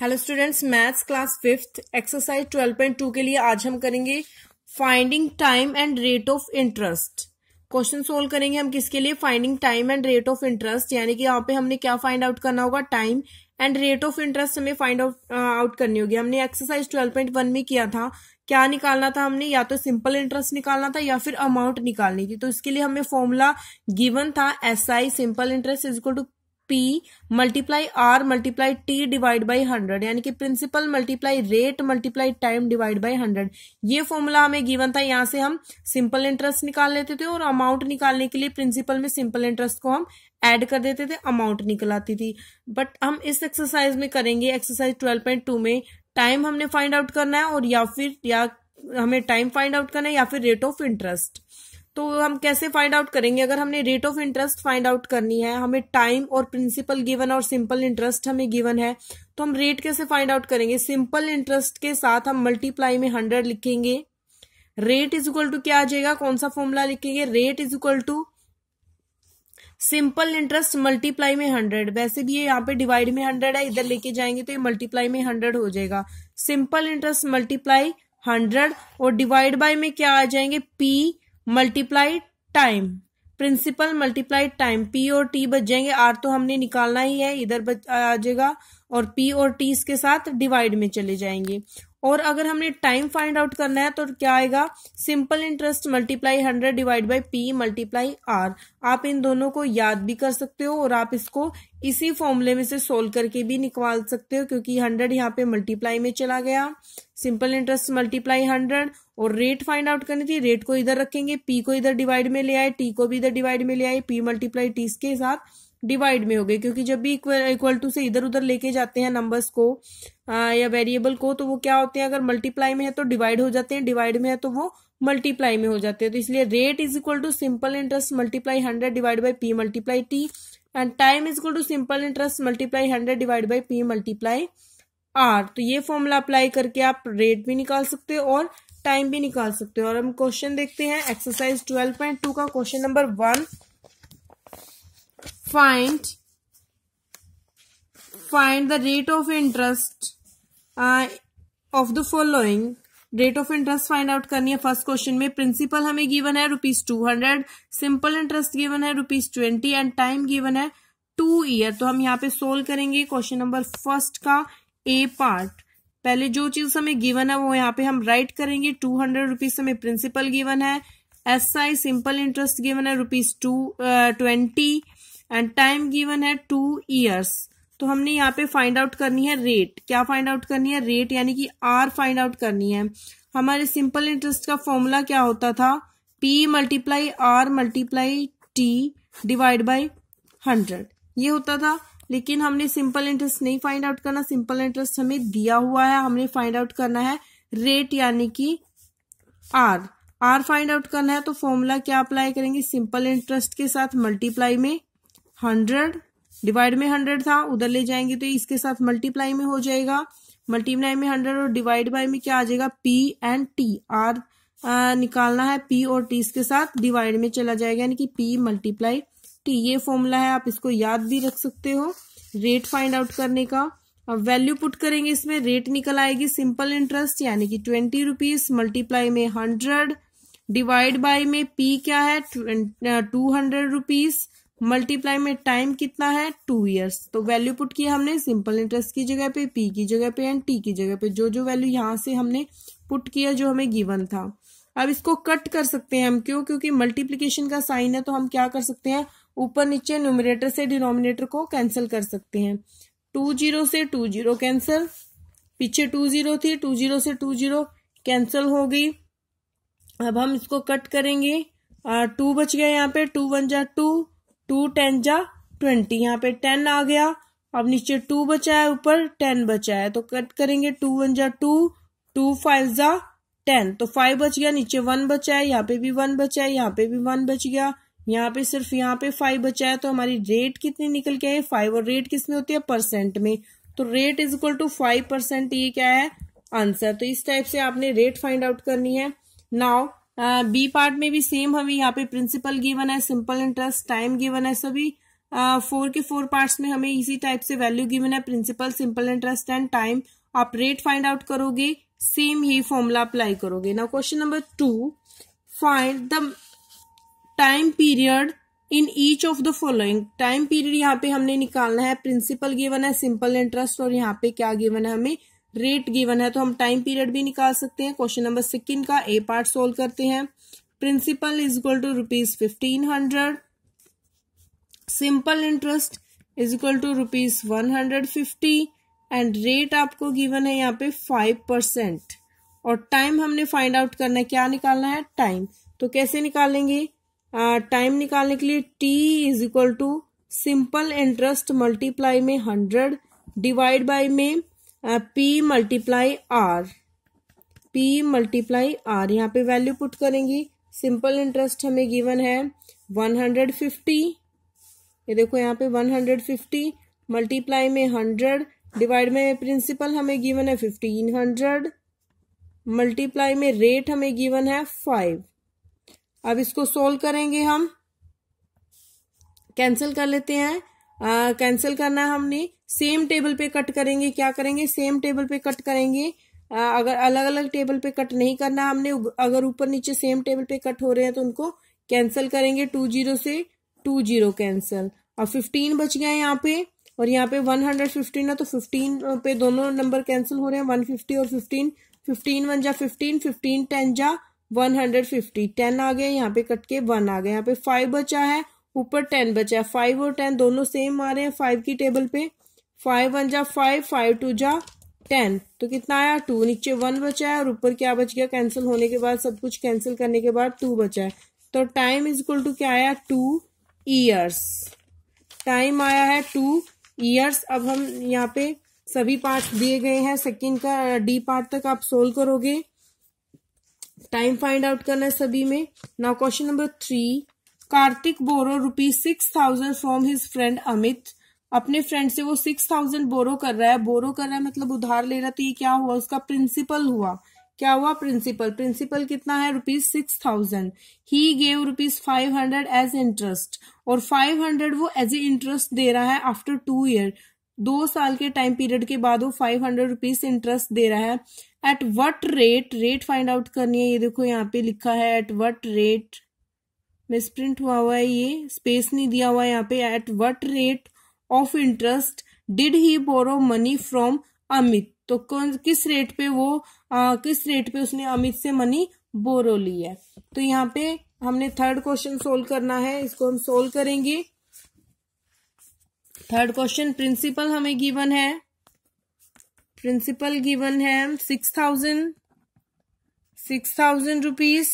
hello students maths class fifth exercise 12.2 के लिए आज हम करेंगे finding time and rate of interest question solve करेंगे हम किसके लिए finding time and rate of interest यानी कि यहाँ पे हमने क्या फाइंड आउट करना होगा time and rate of interest हमें फाइंड आउट uh, करनी होगी हमने एक्सरसाइज 12.1 में किया था क्या निकालना था हमने या तो सिंपल इंटरेस्ट निकालना था या फिर अमाउंट निकालनी थी तो इसके लिए हमें फॉर्मूला गिवन था S I simple interest is equal to P multiply R multiply T divide by hundred यानी कि principal multiply rate multiply time divide by hundred ये फॉर्मूला हमें गिवन था यहाँ से हम सिंपल इंटरेस्ट निकाल लेते थे और अमाउंट निकालने के लिए प्रिंसिपल में सिंपल इंटरेस्ट को हम ऐड कर देते थे अमाउंट निकल आती थी बट हम इस एक्सरसाइज में करेंगे एक्सरसाइज ट्वेल्व पॉइंट टू में टाइम हमने फाइंड आउट करना है और या फिर या हमें टाइम फाइंड आउट करना है या फिर रेट ऑफ इंटरेस्ट तो हम कैसे फाइंड आउट करेंगे अगर हमने rate of interest find out करनी है हमें टाइम और प्रिंसिपल गिवन और सिंपल इंटरेस्ट हमें गिवन है तो हम रेट कैसे फाइंड आउट करेंगे सिंपल इंटरेस्ट के साथ हम मल्टीप्लाई में हंड्रेड लिखेंगे रेट इज इक्वल टू क्या आ जाएगा कौन सा फॉर्मूला लिखेंगे rate is equal to simple interest multiply में हंड्रेड वैसे भी ये यहाँ पे डिवाइड में हंड्रेड है इधर लेके जाएंगे तो ये मल्टीप्लाई में हंड्रेड हो जाएगा सिंपल इंटरेस्ट मल्टीप्लाई हंड्रेड और डिवाइड बाय में क्या आ जाएंगे P multiply time principal multiply time P और टी बच जाएंगे आर तो हमने निकालना ही है इधर बच आ जाएगा और पी और टी इसके साथ डिवाइड में चले जाएंगे और अगर हमने टाइम फाइंड आउट करना है तो क्या आएगा simple interest multiply hundred divide by P multiply R आप इन दोनों को याद भी कर सकते हो और आप इसको इसी फॉर्मूले में से सोल्व करके भी निकाल सकते हो क्योंकि हंड्रेड यहाँ पे मल्टीप्लाई में चला गया सिंपल इंटरेस्ट मल्टीप्लाई हंड्रेड और रेट फाइंड आउट करनी थी रेट को इधर रखेंगे पी को इधर डिवाइड में ले आए टी को भी इधर डिवाइड में ले आए पी मल्टीप्लाई टी के साथ डिवाइड में हो गए क्योंकि जब भी इक्वल टू से इधर उधर लेके जाते हैं नंबर्स को आ, या वेरिएबल को तो वो क्या होते हैं अगर मल्टीप्लाई में है तो डिवाइड हो जाते हैं डिवाइड में है तो वो मल्टीप्लाई में हो जाते हैं तो इसलिए rate is equal to simple interest multiply hundred divide by P multiply T and time is equal to simple interest multiply hundred divide by P multiply R तो ये फॉर्मूला अप्लाई करके आप रेट भी निकाल सकते हो और टाइम भी निकाल सकते हो और हम क्वेश्चन देखते हैं एक्सरसाइज ट्वेल्व पॉइंट टू का question number one find find the rate of interest of the following rate of interest find out करनी है फर्स्ट क्वेश्चन में प्रिंसिपल हमें गिवन है rupees two hundred simple interest given है rupees twenty and time given है two year तो हम यहाँ पे सोल्व करेंगे क्वेश्चन नंबर फर्स्ट का ए पार्ट पहले जो चीज हमें गिवन है वो यहाँ पे हम राइट करेंगे टू हंड्रेड रुपीज हमें प्रिंसिपल गिवन है S I simple interest given है rupees two twenty and time given है टू ईयर्स तो हमने यहाँ पे फाइंड आउट करनी है रेट क्या फाइंड आउट करनी है रेट यानी कि आर फाइंड आउट करनी है हमारे सिंपल इंटरेस्ट का फॉर्मूला क्या होता था P multiply R multiply T divide by hundred ये होता था लेकिन हमने सिंपल इंटरेस्ट नहीं फाइंड आउट करना सिंपल इंटरेस्ट हमें दिया हुआ है हमने फाइंड आउट करना है रेट यानी कि आर आर फाइंड आउट करना है तो फॉर्मूला क्या अप्लाई करेंगे सिंपल इंटरेस्ट के साथ मल्टीप्लाई में हंड्रेड डिवाइड में हंड्रेड था उधर ले जाएंगे तो इसके साथ मल्टीप्लाई में हो जाएगा मल्टीप्लाई में हंड्रेड और डिवाइड बाय में क्या आ जाएगा पी एंड टी आर निकालना है पी और टी इसके साथ डिवाइड में चला जाएगा यानी कि पी मल्टीप्लाई तो ये फॉर्मूला है आप इसको याद भी रख सकते हो रेट फाइंड आउट करने का अब वैल्यू पुट करेंगे इसमें रेट निकल आएगी सिंपल इंटरेस्ट यानी कि ट्वेंटी रुपीज मल्टीप्लाई में हंड्रेड डिवाइड बाय में पी क्या है टू हंड्रेड रुपीज मल्टीप्लाई में टाइम कितना है टू ईयर्स तो वैल्यू पुट किया हमने सिंपल इंटरेस्ट की जगह पे पी की जगह पे एंड टी की जगह पे जो जो वैल्यू यहाँ से हमने पुट किया जो हमें गिवन था अब इसको कट कर सकते हैं हम क्यों क्योंकि मल्टीप्लीकेशन का साइन है तो हम क्या कर सकते हैं ऊपर नीचे न्यूमिनेटर से डिनोमिनेटर को कैंसिल कर सकते हैं टू जीरो से टू जीरो कैंसिल पीछे टू जीरो थी टू जीरो से टू जीरो कैंसिल हो गई अब हम इसको कट करेंगे टू बच गया यहाँ पे टू वन जा टू टू टेन जा ट्वेंटी यहाँ पे टेन आ गया अब नीचे टू बचा है ऊपर टेन बचा है तो कट करेंगे टू वन जा टू टू फाइव जा टेन तो फाइव बच गया नीचे वन बचा है यहाँ पे भी वन बचा है यहाँ पे भी वन बच गया यहाँ पे सिर्फ यहाँ पे फाइव बचा है तो हमारी रेट कितनी निकल के आई फाइव और रेट किसमें होती है परसेंट में तो rate is equal to five percent ये क्या है आंसर तो इस टाइप से आपने रेट फाइंड आउट करनी है नाउ बी पार्ट में भी सेम हमें यहाँ पे प्रिंसिपल गिवन है सिंपल इंटरेस्ट टाइम गिवन है सभी फोर के फोर पार्ट्स में हमें इसी टाइप से वैल्यू गिवन है principal simple interest and time आप रेट फाइंड आउट करोगे सेम ही फॉर्मूला अप्लाई करोगे ना question number two find the time period in each of the following time period यहाँ पे हमने निकालना है प्रिंसिपल गिवन है सिंपल इंटरेस्ट और यहाँ पे क्या गिवन है हमें रेट गिवन है तो हम टाइम पीरियड भी निकाल सकते हैं क्वेश्चन नंबर सिक्किन का ए पार्ट सोल्व करते हैं principal is equal to rupees fifteen hundred simple interest is equal to rupees one hundred fifty and rate आपको गिवन है यहाँ पे फाइव परसेंट और टाइम हमने फाइंड आउट करना है क्या निकालना है टाइम तो कैसे निकालेंगे टाइम निकालने के लिए T is equal to simple interest multiply में हंड्रेड डिवाइड बाई में P multiply R P multiply R यहाँ पे वैल्यू पुट करेंगी सिंपल इंटरेस्ट हमें गिवन है वन हंड्रेड फिफ्टी ये देखो यहाँ पे वन हंड्रेड फिफ्टी मल्टीप्लाई में हंड्रेड डिवाइड में प्रिंसिपल हमें गिवन है फिफ्टीन हंड्रेड मल्टीप्लाई में रेट हमें गिवन है फाइव अब इसको सोल्व करेंगे हम कैंसिल कर लेते हैं कैंसिल करना है हमने सेम टेबल पे कट करेंगे क्या करेंगे सेम टेबल पे कट करेंगे आ, अगर अलग अलग टेबल पे कट नहीं करना हमने अगर ऊपर नीचे सेम टेबल पे कट हो रहे हैं तो उनको कैंसिल करेंगे टू जीरो से टू जीरो कैंसिल और फिफ्टीन बच गए यहाँ पे और यहाँ पे वन हंड्रेड फिफ्टीन है तो फिफ्टीन पे दोनों नंबर कैंसिल हो रहे हैं वन फिफ्टी और फिफ्टीन फिफ्टीन वन जा फिफ्टीन फिफ्टीन टेन जा वन हंड्रेड फिफ्टी टेन आ गया यहाँ पे कट के वन आ गया यहाँ पे फाइव बचा है ऊपर टेन बचा है फाइव और टेन दोनों सेम आ रहे हैं फाइव की टेबल पे फाइव वन जा फाइव फाइव टू जा टेन तो कितना आया टू नीचे वन बचा है और ऊपर क्या बच गया कैंसिल होने के बाद सब कुछ कैंसिल करने के बाद टू बचा है तो टाइम इज इक्वल टू क्या आया टू ईयर्स टाइम आया है टू ईयर्स अब हम यहाँ पे सभी पार्ट दिए गए हैं सेकेंड का डी पार्ट तक आप सोल्व करोगे टाइम फाइंड आउट करना है सभी में now question number three Kartik borrow rupees six thousand from his friend Amit अपने फ्रेंड से वो सिक्स थाउजेंड बोरो कर रहा है बोरो कर रहा है मतलब उधार ले रहा था ये क्या हुआ उसका प्रिंसिपल हुआ क्या हुआ प्रिंसिपल प्रिंसिपल कितना है rupees six thousand he gave rupees five hundred as interest और फाइव हंड्रेड वो एज ए इंटरेस्ट दे रहा है आफ्टर टू ईयर दो साल के टाइम पीरियड के बाद वो फाइव हंड्रेड रुपीज इंटरेस्ट दे रहा है at what rate rate find out करनी है ये देखो यहाँ पे लिखा है at what rate misprint हुआ हुआ है ये स्पेस नहीं दिया हुआ है यहाँ पे at what rate of interest did he borrow money from Amit तो कौन किस रेट पे वो आ, किस रेट पे उसने अमित से मनी बोरो ली है तो यहाँ पे हमने थर्ड क्वेश्चन सोल्व करना है इसको हम सोल्व करेंगे थर्ड क्वेश्चन प्रिंसिपल हमें गिवन है प्रिंसिपल गिवन है six thousand six thousand rupees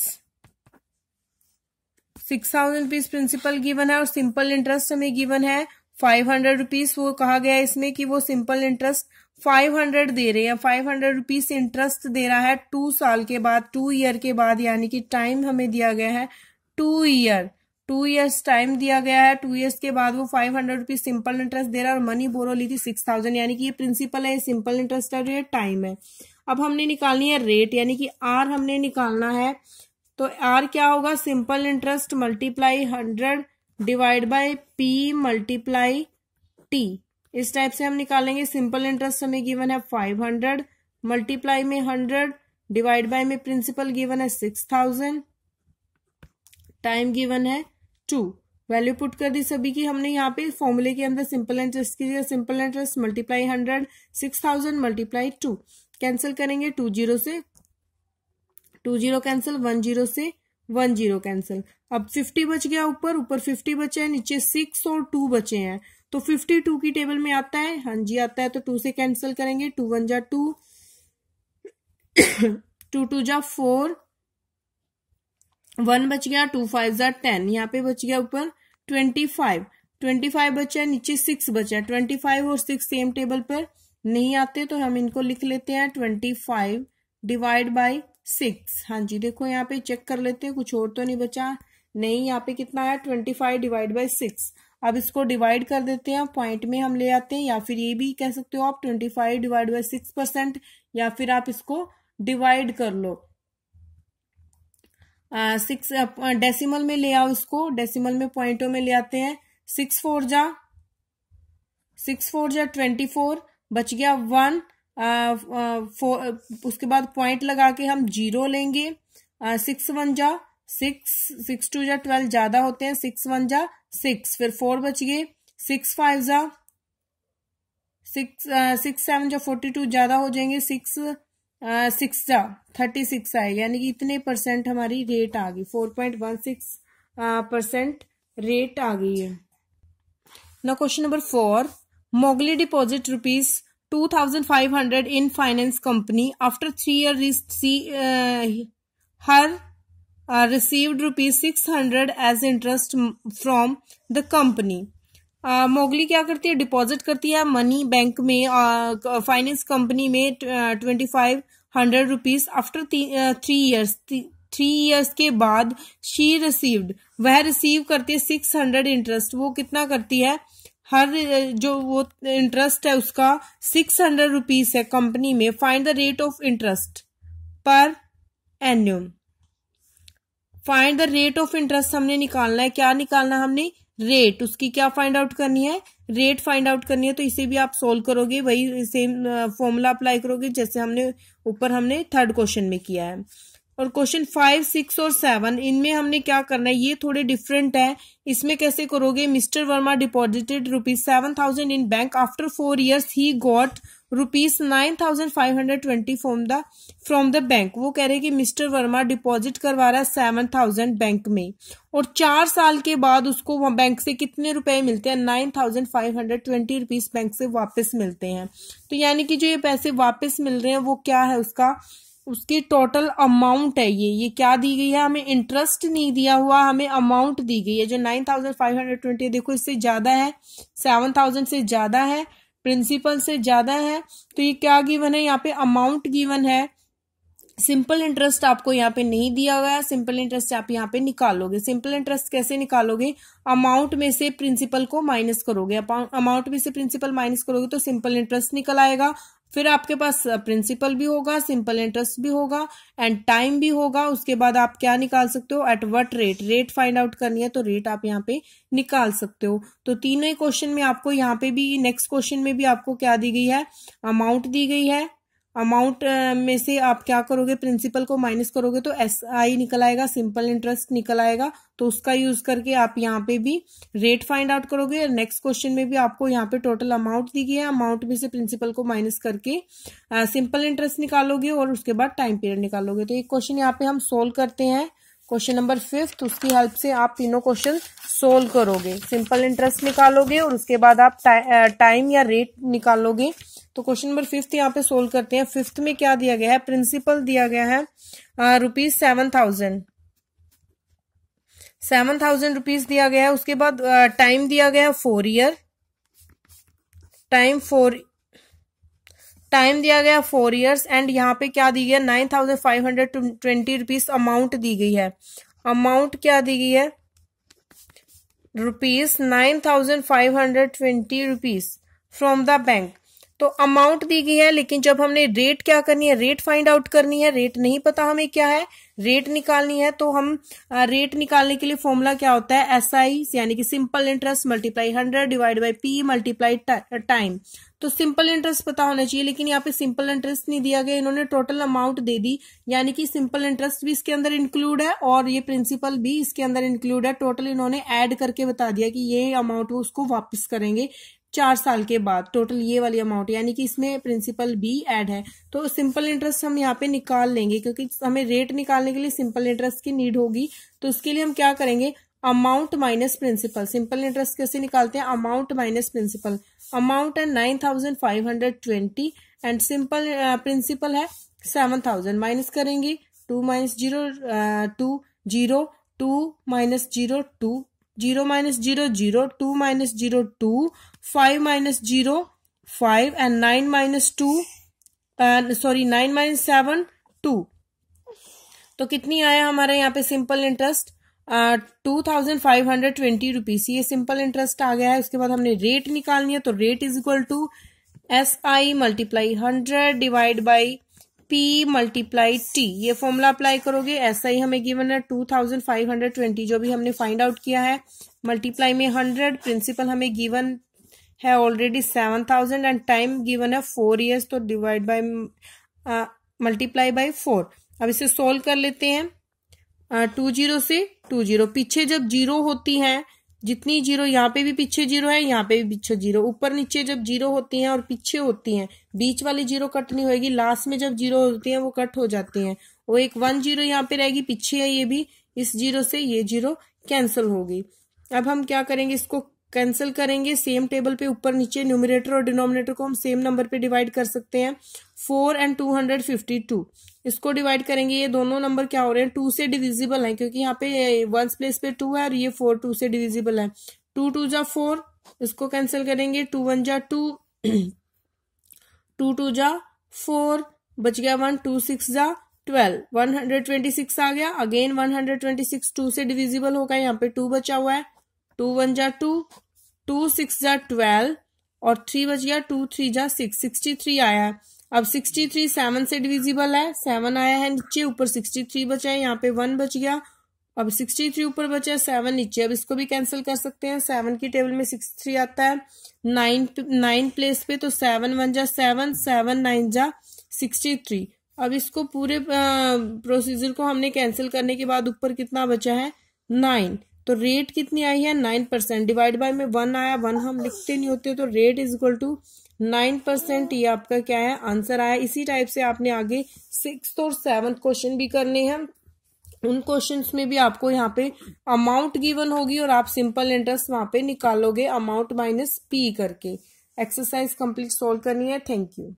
six thousand rupees principal given है और सिंपल इंटरेस्ट हमें गिवन है फाइव हंड्रेड रुपीज वो कहा गया है इसमें कि वो सिंपल इंटरेस्ट फाइव हंड्रेड दे रहे हैं फाइव हंड्रेड रुपीज इंटरेस्ट दे रहा है टू साल के बाद टू ईयर के बाद यानी कि टाइम हमें दिया गया है two year two years time दिया गया है टू ईयर्स के बाद वो five hundred rupees simple interest दे रहा है और मनी बोरो ली थी सिक्स थाउजेंड यानी कि ये प्रिंसिपल है ये सिंपल इंटरेस्ट है तो ये टाइम है अब हमने निकालनी है रेट यानी कि आर हमने निकालना है तो आर क्या होगा simple interest multiply hundred divide by P multiply T इस टाइप से हम निकालेंगे सिंपल इंटरेस्ट हमें गिवन है फाइव हंड्रेड मल्टीप्लाई में हंड्रेड डिवाइड बाय में प्रिंसिपल गिवन है सिक्स थाउजेंड टाइम गिवन है टू वैल्यू पुट कर दी सभी की हमने यहाँ पे फॉर्मूले के अंदर सिंपल इंटरेस्ट कीजिए simple interest multiply hundred six thousand multiply two cancel करेंगे टू जीरो से two zero cancel one zero से वन जीरो कैंसिल अब फिफ्टी बच गया ऊपर ऊपर फिफ्टी बचे हैं नीचे सिक्स और टू बचे हैं तो फिफ्टी टू की टेबल में आता है हाँ जी आता है तो टू से कैंसिल करेंगे टू वन जा टू टू टू जा फोर वन बच गया टू फाइव जार टेन यहाँ पे बच गया ऊपर ट्वेंटी फाइव ट्वेंटी फाइव बचा नीचे सिक्स बचा ट्वेंटी फाइव और सिक्स सेम टेबल पर नहीं आते तो हम इनको लिख लेते हैं twenty five divide by six हाँ जी देखो यहाँ पे चेक कर लेते हैं कुछ और तो नहीं बचा नहीं यहाँ पे कितना आया twenty five divide by six अब इसको डिवाइड कर देते हैं पॉइंट में हम ले आते हैं या फिर ये भी कह सकते हो आप twenty five divide by six percent या फिर आप इसको डिवाइड कर लो सिक्स डेसिमल में ले आओ इसको डेसिमल में पॉइंटों में ले आते हैं सिक्स फोर जा सिक्स फोर जा ट्वेंटी फोर बच गया वन फोर उसके बाद पॉइंट लगा के हम जीरो लेंगे सिक्स वन जा सिक्स सिक्स टू जा ट्वेल्व ज्यादा होते हैं सिक्स वन जा सिक्स फिर फोर बच गए सिक्स फाइव जा सिक्स सिक्स सेवन जा फोर्टी टू ज्यादा हो जाएंगे सिक्स सिक्सटा थर्टी सिक्स आएगा यानी कि इतने परसेंट हमारी रेट आ गई four point one six percent rate आ गई है ना question number four Mowgli deposit rupees two thousand five hundred in finance company after three year her received rupees six hundred as interest from the company Mowgli क्या करती है deposit करती है money bank में फाइनेंस कंपनी में twenty five hundred rupees after three years three years के बाद she received वह रिसीव करती है सिक्स हंड्रेड इंटरेस्ट वो कितना करती है हर जो वो इंटरेस्ट है उसका सिक्स हंड्रेड रुपीज है कंपनी में find the rate of interest per annum find the rate of interest हमने निकालना है क्या निकालना है हमने रेट उसकी क्या फाइंड आउट करनी है रेट फाइंड आउट करनी है तो इसे भी आप सोल्व करोगे वही सेम फॉर्मूला अप्लाई करोगे जैसे हमने ऊपर हमने थर्ड क्वेश्चन में किया है और क्वेश्चन फाइव सिक्स और सेवन इनमें हमने क्या करना है ये थोड़े डिफरेंट है इसमें कैसे करोगे mister Verma deposited rupees seven thousand in bank after four years he got rupees nine thousand five hundred twenty from the from the bank वो कह रहे हैं कि मिस्टर वर्मा डिपॉजिट करवा रहा है सेवन थाउजेंड बैंक में और चार साल के बाद उसको बैंक से कितने रुपए मिलते हैं nine thousand five hundred twenty rupees bank से वापस मिलते हैं तो यानी कि जो ये पैसे वापस मिल रहे हैं वो क्या है उसका उसकी टोटल अमाउंट है ये ये क्या दी गई है हमें इंटरेस्ट नहीं दिया हुआ हमें अमाउंट दी गई है जो nine thousand five hundred twenty देखो इससे ज्यादा है सेवन थाउजेंड से ज्यादा है प्रिंसिपल से ज़्यादा है तो ये क्या गिवन है यहाँ पे अमाउंट गिवन है सिंपल इंटरेस्ट आपको यहाँ पे नहीं दिया गया सिंपल इंटरेस्ट आप यहाँ पे निकालोगे सिंपल इंटरेस्ट कैसे निकालोगे अमाउंट में से प्रिंसिपल को माइनस करोगे अमाउंट में से प्रिंसिपल माइनस करोगे तो सिंपल इंटरेस्ट निकल आएगा फिर आपके पास प्रिंसिपल भी होगा सिंपल इंटरेस्ट भी होगा एंड टाइम भी होगा उसके बाद आप क्या निकाल सकते हो at what rate rate find out करनी है तो रेट आप यहाँ पे निकाल सकते हो तो तीनों ही क्वेश्चन में आपको यहाँ पे भी नेक्स्ट क्वेश्चन में भी आपको क्या दी गई है अमाउंट दी गई है अमाउंट में से आप क्या करोगे प्रिंसिपल को माइनस करोगे तो एस आई निकल आएगा सिंपल इंटरेस्ट निकल आएगा तो उसका यूज करके आप यहाँ पे भी रेट फाइंड आउट करोगे नेक्स्ट क्वेश्चन में भी आपको यहाँ पे टोटल अमाउंट दी गई है अमाउंट में से प्रिंसिपल को माइनस करके सिंपल इंटरेस्ट निकालोगे और उसके बाद टाइम पीरियड निकालोगे तो एक क्वेश्चन यहाँ पे हम सोल्व करते हैं क्वेश्चन नंबर फिफ्थ उसकी हेल्प से आप तीनों क्वेश्चन सोल्व करोगे सिंपल इंटरेस्ट निकालोगे और उसके बाद आप टा, टाइम या रेट निकालोगे तो क्वेश्चन नंबर फिफ्थ यहाँ पे सोल्व करते हैं फिफ्थ में क्या दिया गया है प्रिंसिपल दिया गया है rupees seven thousand seven thousand rupees दिया गया है उसके बाद टाइम दिया गया है four year time four time दिया गया फोर इयर्स एंड यहाँ पे क्या दी गई है nine thousand five hundred twenty rupees amount दी गई है अमाउंट क्या दी गई है rupees nine thousand five hundred twenty rupees from the bank तो अमाउंट दी गई है लेकिन जब हमने रेट क्या करनी है रेट फाइंड आउट करनी है रेट नहीं पता हमें क्या है रेट निकालनी है तो हम रेट निकालने के लिए फॉर्मूला क्या होता है एस आई यानी कि simple interest multiply hundred divide by P multiply time तो सिंपल इंटरेस्ट पता होना चाहिए लेकिन यहाँ पे सिंपल इंटरेस्ट नहीं दिया गया इन्होंने टोटल अमाउंट दे दी यानी कि सिंपल इंटरेस्ट भी इसके अंदर इंक्लूड है और ये प्रिंसिपल भी इसके अंदर इंक्लूड है टोटल इन्होंने ऐड करके बता दिया कि ये अमाउंट उसको वापस करेंगे चार साल के बाद टोटल ये वाली अमाउंट यानी कि इसमें प्रिंसिपल भी ऐड है तो सिंपल इंटरेस्ट हम यहाँ पे निकाल लेंगे क्योंकि हमें रेट निकालने के लिए सिंपल इंटरेस्ट की नीड होगी तो उसके लिए हम क्या करेंगे amount minus principal simple interest कैसे निकालते हैं अमाउंट माइनस प्रिंसिपल अमाउंट है nine thousand five hundred twenty and simple principal है सेवन थाउजेंड माइनस करेंगे two minus zero two zero two minus zero two zero minus zero zero two minus zero two five minus zero five and nine minus two sorry nine minus seven two तो कितनी आया हमारे यहाँ पे simple interest two thousand five hundred twenty rupees ये simple interest आ गया है उसके बाद हमने रेट निकालनी है तो rate is equal to S I multiply hundred divide by P multiply T ये फॉर्मूला अप्लाई करोगे एस आई हमें गिवन है two thousand five hundred twenty जो भी हमने फाइंड आउट किया है मल्टीप्लाई में हंड्रेड प्रिंसिपल हमें गिवन है already seven thousand and time given है फोर ईयर्स तो divide by multiply by four अब इसे सोल्व कर लेते हैं टू uh, जीरो से टू जीरो पीछे जब जीरो होती है जितनी जीरो यहाँ पे भी पीछे जीरो है यहाँ पे भी पीछे जीरो ऊपर नीचे जब जीरो होती हैं और पीछे होती हैं बीच वाली जीरो कट नहीं होगी लास्ट में जब जीरो होती हैं वो कट हो जाती हैं वो एक वन जीरो यहाँ पे रहेगी पीछे है ये भी इस जीरो से ये जीरो कैंसिल होगी अब हम क्या करेंगे इसको कैंसिल करेंगे सेम टेबल पे ऊपर नीचे न्यूमिनेटर और डिनोमिनेटर को हम सेम नंबर पे डिवाइड कर सकते हैं four and two hundred fifty two इसको डिवाइड करेंगे ये दोनों नंबर क्या हो रहे हैं टू से डिविजिबल हैं क्योंकि यहाँ पे वन प्लेस पे टू है और ये फोर टू से डिविजिबल है टू टू जा फोर इसको कैंसिल करेंगे टू वन जा टू टू टू जा फोर बच गया वन टू सिक्स जा twelve one hundred twenty six आ गया again one hundred twenty six two से डिविजिबल होगा यहाँ पे टू बचा हुआ है टू वन जा टू टू सिक्स जा ट्वेल्व और थ्री बज गया टू थ्री जा सिक्स सिक्सटी थ्री आया है अब सिक्सटी थ्री सेवन से डिविजिबल है सेवन आया है नीचे ऊपर सिक्सटी थ्री बचा है यहाँ पे वन बच गया अब सिक्सटी थ्री ऊपर बचा है सेवन नीचे अब इसको भी कैंसिल कर सकते हैं सेवन की टेबल में सिक्स थ्री आता है नाइन नाइन प्लेस पे तो सेवन वन जा सेवन सेवन नाइन जा सिक्सटी थ्री अब इसको पूरे प्रोसीजर को हमने कैंसिल करने के बाद ऊपर कितना बचा है नाइन तो रेट कितनी आई है नाइन परसेंट डिवाइड बाय में वन आया वन हम लिखते नहीं होते तो rate is equal to nine percent ये आपका क्या है आंसर आया इसी टाइप से आपने आगे सिक्स और सेवन्थ क्वेश्चन भी करने हैं उन क्वेश्चंस में भी आपको यहाँ पे अमाउंट गिवन होगी और आप सिंपल इंटरेस्ट वहां पे निकालोगे अमाउंट माइनस पी करके एक्सरसाइज कंप्लीट सॉल्व करनी है थैंक यू